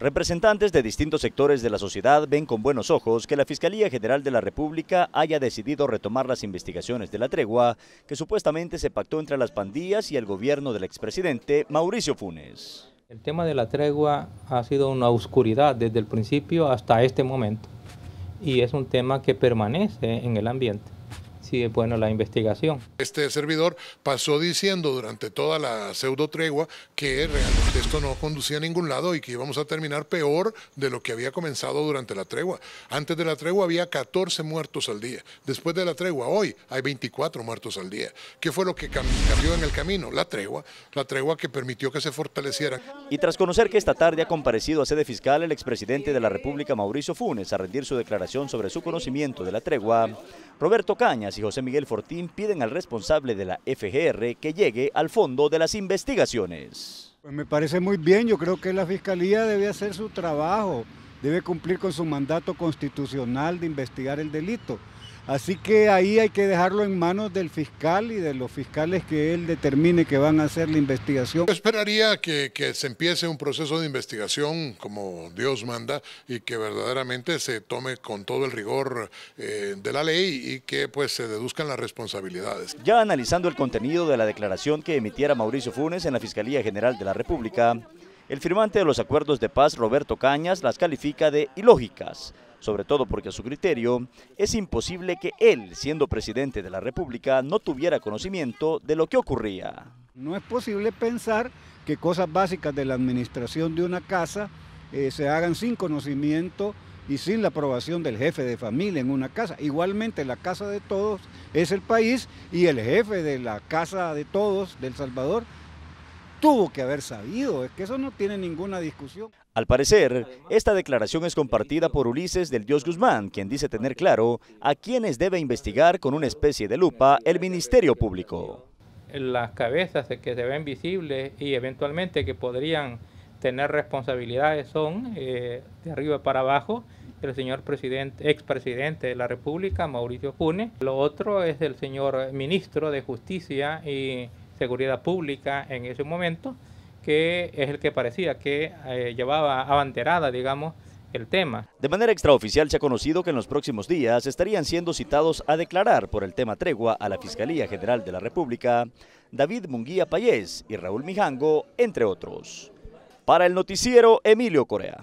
Representantes de distintos sectores de la sociedad ven con buenos ojos que la Fiscalía General de la República haya decidido retomar las investigaciones de la tregua que supuestamente se pactó entre las pandillas y el gobierno del expresidente Mauricio Funes. El tema de la tregua ha sido una oscuridad desde el principio hasta este momento y es un tema que permanece en el ambiente sigue bueno la investigación. Este servidor pasó diciendo durante toda la pseudo tregua que realmente esto no conducía a ningún lado y que íbamos a terminar peor de lo que había comenzado durante la tregua. Antes de la tregua había 14 muertos al día. Después de la tregua, hoy hay 24 muertos al día. ¿Qué fue lo que cambió en el camino? La tregua, la tregua que permitió que se fortaleciera. Y tras conocer que esta tarde ha comparecido a sede fiscal el expresidente de la República, Mauricio Funes, a rendir su declaración sobre su conocimiento de la tregua, Roberto Cañas y José Miguel Fortín piden al responsable de la FGR que llegue al fondo de las investigaciones. Pues me parece muy bien, yo creo que la Fiscalía debe hacer su trabajo, debe cumplir con su mandato constitucional de investigar el delito. Así que ahí hay que dejarlo en manos del fiscal y de los fiscales que él determine que van a hacer la investigación. Yo esperaría que, se empiece un proceso de investigación como Dios manda y que verdaderamente se tome con todo el rigor eh, de la ley y que pues se deduzcan las responsabilidades. Ya analizando el contenido de la declaración que emitiera Mauricio Funes en la Fiscalía General de la República, el firmante de los acuerdos de paz, Roberto Cañas, las califica de ilógicas sobre todo porque a su criterio es imposible que él, siendo presidente de la República, no tuviera conocimiento de lo que ocurría. No es posible pensar que cosas básicas de la administración de una casa eh, se hagan sin conocimiento y sin la aprobación del jefe de familia en una casa. Igualmente la casa de todos es el país y el jefe de la casa de todos del Salvador tuvo que haber sabido, es que eso no tiene ninguna discusión. Al parecer, esta declaración es compartida por Ulises del Dios Guzmán, quien dice tener claro a quienes debe investigar con una especie de lupa el Ministerio Público. Las cabezas que se ven visibles y eventualmente que podrían tener responsabilidades son eh, de arriba para abajo el señor presidente, expresidente de la República, Mauricio Cune. Lo otro es el señor ministro de Justicia y Seguridad Pública en ese momento, que es el que parecía que eh, llevaba abanderada, digamos, el tema. De manera extraoficial se ha conocido que en los próximos días estarían siendo citados a declarar por el tema tregua a la Fiscalía General de la República David Munguía Payés y Raúl Mijango, entre otros. Para el noticiero Emilio Corea.